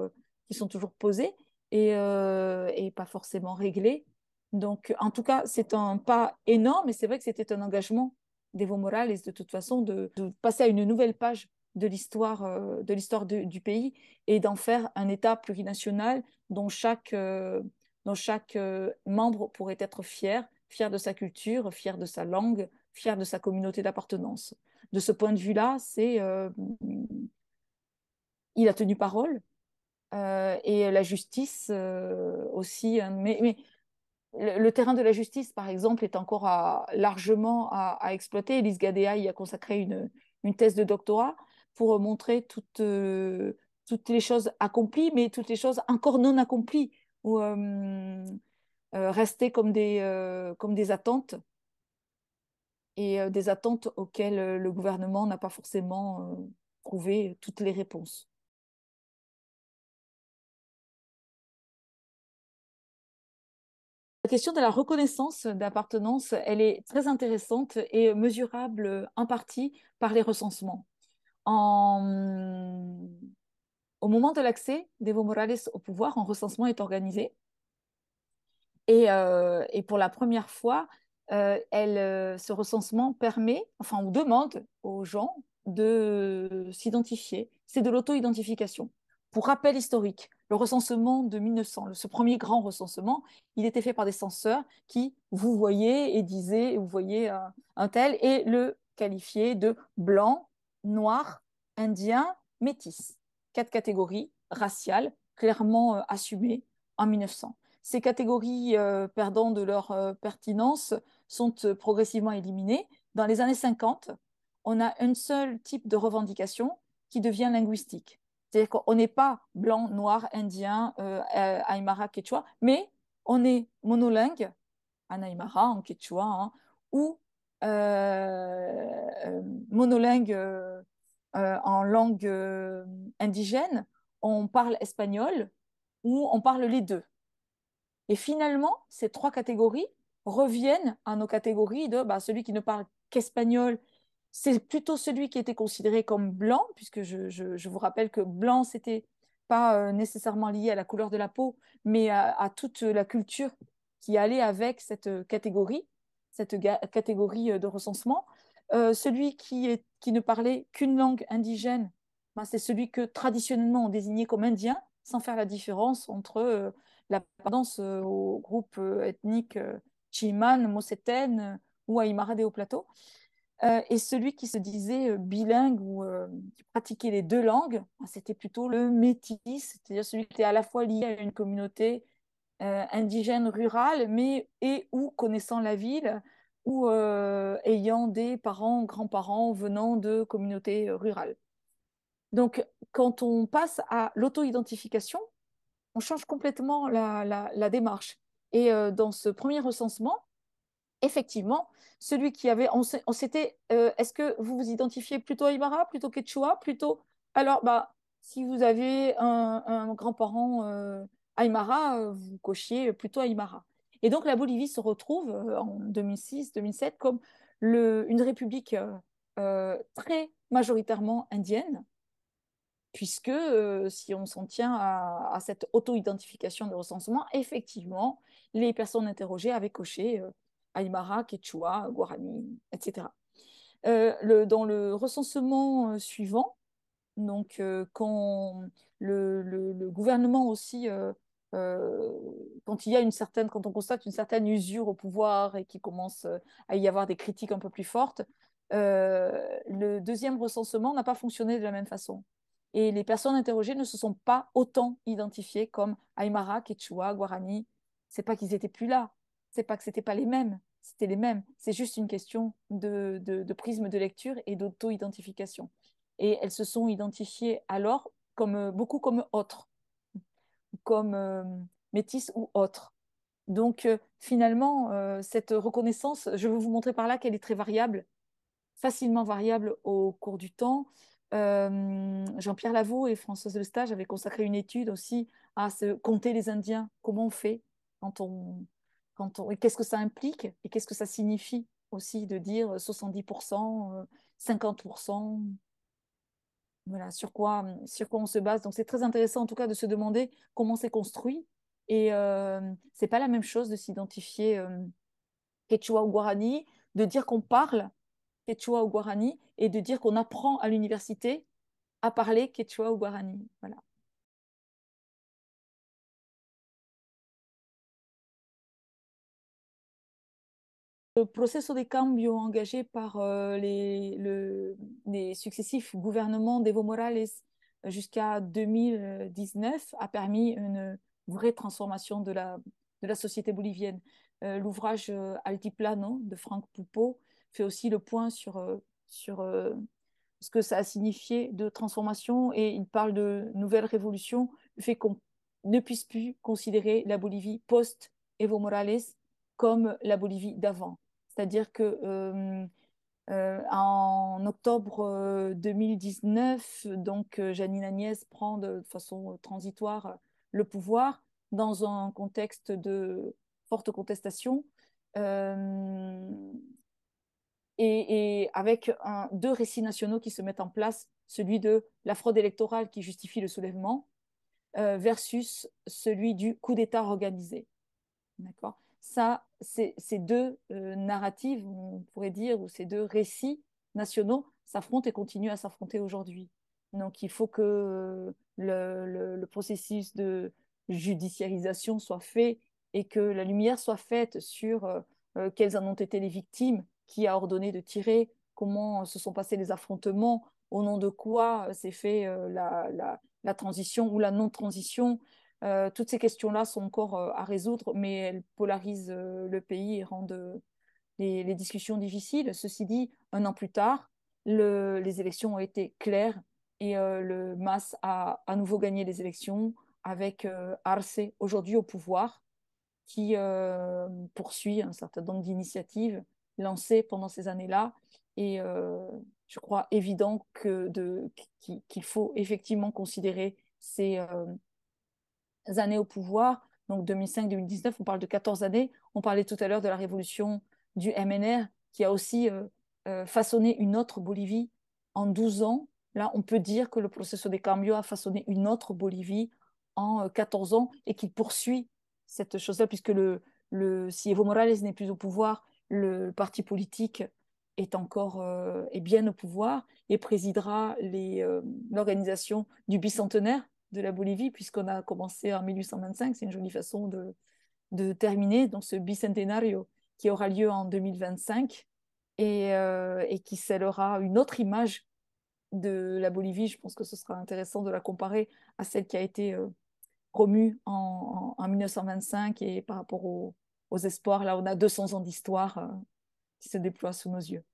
qui sont toujours posées et pas forcément réglées donc, en tout cas, c'est un pas énorme, et c'est vrai que c'était un engagement d'Evo Morales, de toute façon, de, passer à une nouvelle page de l'histoire euh, de l'histoire du pays et d'en faire un État plurinational dont chaque, euh, euh, membre pourrait être fier, fier de sa culture, fier de sa langue, fier de sa communauté d'appartenance. De ce point de vue-là, c'est il a tenu parole et la justice aussi. Hein le, terrain de la justice, par exemple, est encore largement à, exploiter. Elise Gadea y a consacré une, thèse de doctorat pour euh, montrer euh, toutes, les choses accomplies, mais toutes les choses encore non accomplies ou euh, restées comme des, comme des attentes et des attentes auxquelles le gouvernement n'a pas forcément trouvé toutes les réponses. La question de la reconnaissance d'appartenance, elle est très intéressante et mesurable en partie par les recensements. Au moment de l'accès d'Evo Morales au pouvoir, un recensement est organisé. Et, euh, pour la première fois, euh, euh, ce recensement permet, enfin, on demande aux gens de s'identifier. C'est de l'auto-identification. Pour rappel historique, le recensement de 1900, ce premier grand recensement, il était fait par des censeurs qui vous voyez et disaient, vous voyez euh, un, tel, et le qualifiaient de blanc, noir, indien, métis. Quatre catégories raciales clairement euh, assumées en 1900. Ces catégories euh, perdant de leur pertinence sont progressivement éliminées. Dans les années 50, on a un seul type de revendication qui devient linguistique. C'est-à-dire qu'on n'est pas blanc, noir, indien, euh, euh, aymara, quechua, mais on est monolingue en en quechua, hein, ou euh, monolingue en langue indigène, on parle espagnol ou on parle les deux. Et finalement, ces trois catégories reviennent à nos catégories de bah, celui qui ne parle qu'espagnol c'est plutôt celui qui était considéré comme blanc, puisque je, vous rappelle que blanc, c'était pas euh, nécessairement lié à la couleur de la peau, mais à, toute la culture qui allait avec cette euh, catégorie, cette catégorie euh, de recensement. celui qui, ne parlait qu'une langue indigène, ben, c'est celui que traditionnellement on désignait comme indien, sans faire la différence entre la l'appartenance au groupe ethnique Chiman, moseten ou Aymara au plateau. Euh, et celui qui se disait euh, bilingue ou euh, qui pratiquait les deux langues, ben, c'était plutôt le métis, c'est-à-dire celui qui était à la fois lié à une communauté indigène rurale, mais et ou connaissant la ville, ou ayant des parents, grands-parents venant de communautés rurales. Donc, quand on passe à l'auto-identification, on change complètement la démarche. Et dans ce premier recensement, effectivement, celui qui avait, on, s'était, euh, est-ce que vous vous identifiez plutôt Aymara, plutôt Quechua, plutôt, alors bah, si vous avez un, grand-parent euh, Aymara, euh, vous cochiez plutôt Aymara. Et donc la Bolivie se retrouve en 2006-2007 comme le, une république très majoritairement indienne, puisque si on s'en tient à, cette auto-identification de recensement, effectivement, les personnes interrogées avaient coché Aymara, Quechua, Guarani, etc. Euh, dans le recensement euh, suivant, donc euh, quand le, gouvernement aussi, quand il y a une certaine, quand on constate une certaine usure au pouvoir et qu'il commence à y avoir des critiques un peu plus fortes, le deuxième recensement n'a pas fonctionné de la même façon. Et les personnes interrogées ne se sont pas autant identifiées comme Aymara, Quechua, Guarani. C'est pas qu'ils étaient plus là, c'est pas que c'était pas les mêmes, c'était les mêmes. C'est juste une question de, de, prisme de lecture et d'auto-identification. Et elles se sont identifiées alors comme euh, beaucoup comme autres, comme euh, métisses ou autres. Donc euh, finalement, euh, cette reconnaissance, je veux vous montrer par là qu'elle est très variable, facilement variable au cours du temps. Jean-Pierre Lavaux et Françoise Lestage avaient consacré une étude aussi à se compter les Indiens, comment on fait quand on, et qu'est-ce que ça implique et qu'est-ce que ça signifie aussi de dire 70%, euh, 50%, euh, voilà, sur quoi, hum, sur quoi on se base. Donc c'est très intéressant en tout cas de se demander comment c'est construit. Et euh, c'est pas la même chose de s'identifier hum, quechua ou guarani, de dire qu'on parle quechua ou guarani et de dire qu'on apprend à l'université à parler quechua ou guarani. Voilà. Le processus de cambio engagé par euh, les, les successifs gouvernements d'Evo Morales euh, jusqu'à 2019 a permis une vraie transformation de la, de la société bolivienne. Euh, l'ouvrage Altiplano de Franck Poupeau fait aussi le point sur, ce que ça a signifié de transformation et il parle de nouvelle révolution, fait qu'on ne puisse plus considérer la Bolivie post-Evo Morales comme la Bolivie d'avant. C'est-à-dire que euh, euh, en octobre 2019, euh, donc Janine Agnès prend de façon transitoire le pouvoir dans un contexte de forte contestation et, avec deux récits nationaux qui se mettent en place, celui de la fraude électorale qui justifie le soulèvement versus celui du coup d'État organisé. D'accord ça, ces, deux euh, narratives, on pourrait dire, ou ces deux récits nationaux s'affrontent et continuent à s'affronter aujourd'hui. Donc il faut que le, processus de judiciarisation soit fait et que la lumière soit faite sur euh, euh, quelles en ont été les victimes, qui a ordonné de tirer, comment se sont passés les affrontements, au nom de quoi s'est fait la, transition ou la non-transition, euh, toutes ces questions-là sont encore euh, à résoudre, mais elles polarisent euh, le pays et rendent les, discussions difficiles. Ceci dit, un an plus tard, les élections ont été claires et le MAS a à nouveau gagné les élections avec Arce aujourd'hui au pouvoir, qui poursuit un certain nombre d'initiatives lancées pendant ces années-là. Et je crois évident qu'il faut effectivement considérer ces années au pouvoir, donc 2005-2019, on parle de 14 années. On parlait tout à l'heure de la révolution du MNR qui a aussi euh, euh, façonné une autre Bolivie en 12 ans. Là, on peut dire que le processus des Cambio a façonné une autre Bolivie en 14 euh, ans et qu'il poursuit cette chose-là, puisque le, le, si Evo Morales n'est plus au pouvoir, le, parti politique est encore est bien au pouvoir et présidera l'organisation du bicentenaire de la Bolivie, puisqu'on a commencé en 1825. C'est une jolie façon de, de terminer dans ce bicentenario qui aura lieu en 2025 euh, et, qui scellera une autre image de la Bolivie. Je pense que ce sera intéressant de la comparer à celle qui a été euh, promue en, 1925 et par rapport aux espoirs. Là, on a 200 ans d'histoire euh, qui se déploient sous nos yeux.